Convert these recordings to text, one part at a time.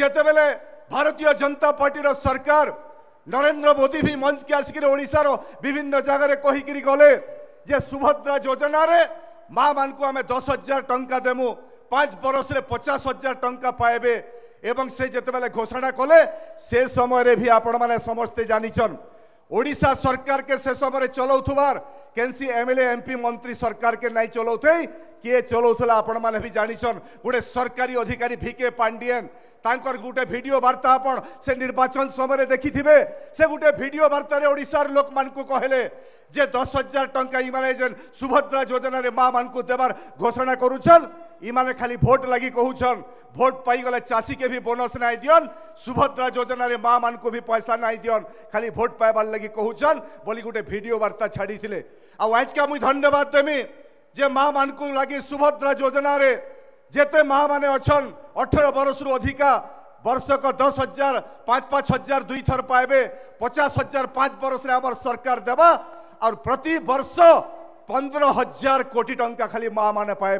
ଯେତେବେଳେ ଭାରତୀୟ ଜନତା ପାର୍ଟିର ସରକାର ନରେନ୍ଦ୍ର ମୋଦି ବି ମଞ୍ଚକେ ଆସିକିରି ଓଡ଼ିଶାର ବିଭିନ୍ନ ଜାଗାରେ କହିକିରି ଗଲେ ଯେ ସୁଭଦ୍ରା ଯୋଜନାରେ ମାଆମାନଙ୍କୁ ଆମେ ଦଶ ହଜାର ଟଙ୍କା ଦେମୁ ପାଞ୍ଚ ବରଷରେ ପଚାଶ ହଜାର ଟଙ୍କା ପାଇବେ ଏବଂ ସେ ଯେତେବେଳେ ଘୋଷଣା କଲେ ସେ ସମୟରେ ବି ଆପଣମାନେ ସମସ୍ତେ ଜାଣିଛନ୍ ଓଡ଼ିଶା ସରକାରକେ ସେ ସମୟରେ ଚଲାଉଥିବାର କେନ୍ସି ଏମ୍ଏଲ୍ଏ ଏମ୍ପି ମନ୍ତ୍ରୀ ସରକାରକେ ନାଇଁ ଚଲାଉଥେଇ କିଏ ଚଲାଉଥିଲା ଆପଣମାନେ ବି ଜାଣିଛନ୍ ଗୋଟେ ସରକାରୀ ଅଧିକାରୀ ଭି କେ ପାଣ୍ଡିଆନ୍ ତାଙ୍କର ଗୋଟେ ଭିଡ଼ିଓ ବାର୍ତ୍ତା ଆପଣ ସେ ନିର୍ବାଚନ ସମୟରେ ଦେଖିଥିବେ ସେ ଗୋଟେ ଭିଡ଼ିଓ ବାର୍ତ୍ତାରେ ଓଡ଼ିଶାର ଲୋକମାନଙ୍କୁ କହିଲେ ଯେ ଦଶ ହଜାର ଟଙ୍କା ଇମାନେ ଯେନ୍ ସୁଭଦ୍ରା ଯୋଜନାରେ ମାଆମାନଙ୍କୁ ଦେବାର ଘୋଷଣା କରୁଛନ୍ ଇମାନେ ଖାଲି ଭୋଟ୍ ଲାଗି କହୁଛନ୍ ଭୋଟ୍ ପାଇଗଲେ ଚାଷୀକେ ବି ବୋନସ୍ ନାଇଁ ଦିଅନ୍ ସୁଭଦ୍ରା ଯୋଜନାରେ ମାଆମାନଙ୍କୁ ବି ପଇସା ନାଇଁ ଦିଅନ୍ ଖାଲି ଭୋଟ୍ ପାଇବାର ଲାଗି କହୁଛନ୍ ବୋଲି ଗୋଟେ ଭିଡ଼ିଓ ବାର୍ତ୍ତା ଛାଡ଼ିଥିଲେ ଆଉ ଆଜିକା ମୁଇଁ ଧନ୍ୟବାଦ ଦେମି ଯେ ମାଆମାନଙ୍କୁ ଲାଗି ସୁଭଦ୍ରା ଯୋଜନାରେ ଯେତେ ମାଆମାନେ ଅଛନ୍ अठर वर्ष रु अधिका बर्षक दस हजार पाँच पाँच हजार दुई थर पाए पचास हजार पाँच वर्ष सरकार देवा और प्रति वर्ष पंद्रह हजार कोटी टंका खाली माँ मैंने पाए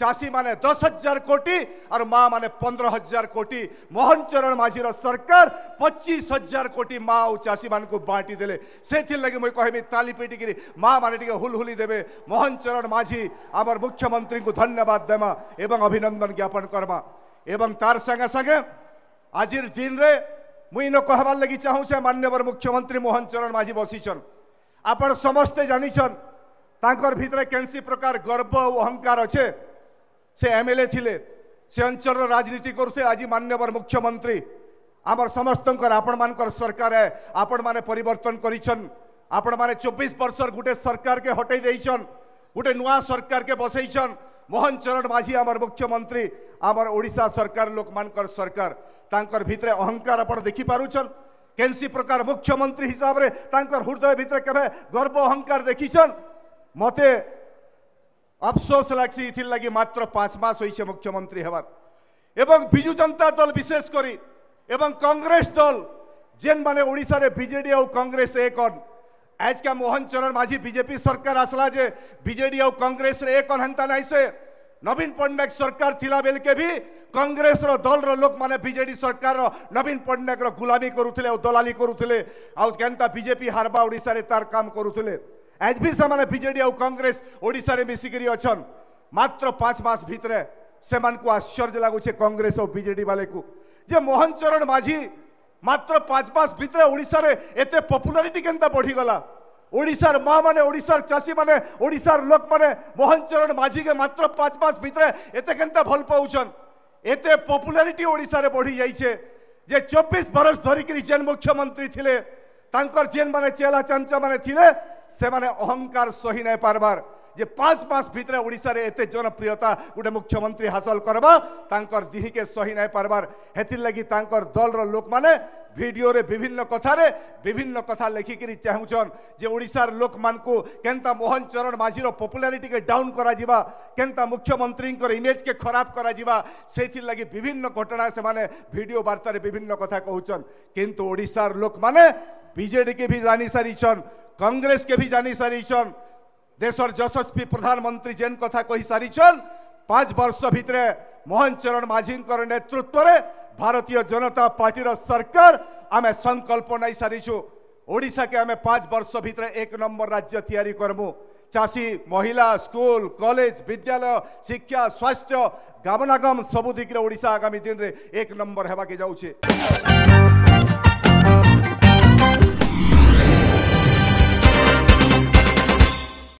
চাষী মানে দশ হাজার কোটি আর মা মানে পনেরো হাজার কোটি মোহন চরণ মাঝির সরকার পঁচিশ হাজার কোটি মা ও চাষী মানুষ বাঁটি দেলে সেগে মুই কহবি তালি পিটিকি মা মানে টিকে হুলহুলি দেবে মোহন চরণ মাঝি আমার মুখ্যমন্ত্রী ধন্যবাদ দেমা এবং অভিনন্দন জ্ঞাপন করমা এবং তার সঙ্গে সঙ্গে আজির দিনরে মুই ন কহবার লাগি চাহুছে মান্যবর মুখ্যমন্ত্রী মোহন চরণ মাঝি বসিছন আপনার সমস্তে জানিছন তাঁকর ভিতরে কেনসি প্রকার গর্ব ও অহংকার আছে সে এমএলএ ছিলে সে ଅଞ୍ଚଳର রাজনীতি କରୁଥିଲେ আজ ମାନ୍ୟବର মুখ্যমন্ত্রী আমার সমস্ত আপন আপনার সরকার আপন মানে পরিবর্তন করেছেন আপন মানে চব্বিশ বর্ষর গোটে সরকারকে হটাই দিয়েছেন গোটে নূয় সরকারকে বসাইছেন মোহন চরণ মাঝি আমার মুখ্যমন্ত্রী আমার ওড়শা সরকার লোক সরকার তাঁর ভিতরে অহংকার আপনার দেখি পুছন কেনসি প্রকার মুখ্যমন্ত্রী হিসাবে তাঁর হৃদয় ভিতরে কেবে গর্ব অহংকার দেখিছেন মতে ଅଫସୋସ ଲାଗ୍ସି ଇଥିର୍ ଲାଗି ମାତ୍ର ପାଞ୍ଚ ମାସ ହୋଇଛେ ମୁଖ୍ୟମନ୍ତ୍ରୀ ହେବାର ଏବଂ ବିଜୁ ଜନତା ଦଳ ବିଶେଷ କରି ଏବଂ କଂଗ୍ରେସ ଦଳ ଯେନ୍ମାନେ ଓଡ଼ିଶାରେ ବିଜେଡ଼ି ଆଉ କଂଗ୍ରେସ ଏକ ଆଜିକା ମୋହନ ଚରଣ ମାଝୀ ବିଜେପି ସରକାର ଆସିଲା ଯେ ବିଜେଡ଼ି ଆଉ କଂଗ୍ରେସରେ ଏକ ହେନ୍ତା ନାହିଁ ସେ ନବୀନ ପଟ୍ଟନାୟକ ସରକାର ଥିଲା ବେଲକେ ବି କଂଗ୍ରେସର ଦଳର ଲୋକମାନେ ବିଜେଡି ସରକାରର ନବୀନ ପଟ୍ଟନାୟକର ଗୁଲାମୀ କରୁଥିଲେ ଆଉ ଦଲାଲି କରୁଥିଲେ ଆଉ କେନ୍ତା ବିଜେପି ହାରବା ଓଡ଼ିଶାରେ ତାର କାମ କରୁଥିଲେ आज বি সে বিজেডি आउ कांग्रेस ओडा रे মাত্র পাঁচ মাস ভিতরে সে আশ্চর্য লাগুছে কংগ্রেস ও বিজেডি বা যে মোহন চরণ মাঝি মাত্র পাঁচ মাস ভিতরে ওড়শার मास পপুলারিটি ओडार एत ওড়শার মা মানে ওড়শার চাষী মানে ওড়শার লোক মানে মোহন চরণ মাঝিকে মাত্র পাঁচ মাস ভিতরে এতে কেনতা ভাল পাওছেন এতে পপুলারিটি ওড়শার বড়ি যাইছে যে চব্বিশ বরষ ধরিকি যে মুখ্যমন্ত্রী লে তাঁর যে মানে চেলা চাঞ্চা মানে সেমানে অহংকার সহি নাই পারবার যে পাঁচ মাস ভিতরে ওড়িশার এতে জনপ্রিয়তা গোটে মুখ্যমন্ত্রী হাসল করবা তাঁকর দিহিকে সহি নাই পারবার হেতির লাগি তাঁকর দলর লোক মানে ভিডিওরে বিভিন্ন কথারে বিভিন্ন কথা লেখিকি চাহুছন যে ওড়িশার লোক মানুষ কেনতা মোহন চরণ মাঝির পপুলারিটিকে ডাউন করা যা কেনতা মুখ্যমন্ত্রীঙ্কর ইমেজকে খরাপ করা যা সেইথির লাগি বিভিন্ন ঘটনা সেমানে ভিডিও বার্তারে বিভিন্ন কথা কহুছন কিন্তু ওড়িশার লোক মানে বিজেডিকে বি জানি সারিছন কংগ্রেস কে भी जानी सारीछन देशर यशस्वी प्रधानमंत्री जेन कथा कही सारीछन पाँच वर्ष भितरे मोहन चरण माझीकर नेतृत्व रे भारतीय जनता पार्टी सरकार आम संकल्प नहीं सारीछु ओडा के आम पाँच वर्ष भितर एक नंबर राज्य तैयारी करमु চাষী মহিলা স্কুল কলেজ বিদ্যালয় শিক্ষা স্বাস্থ্য গামনাগম সবু দিকরে ওড়িশা আগামী দিনে এক নম্বর হওয়া যাচ্ছে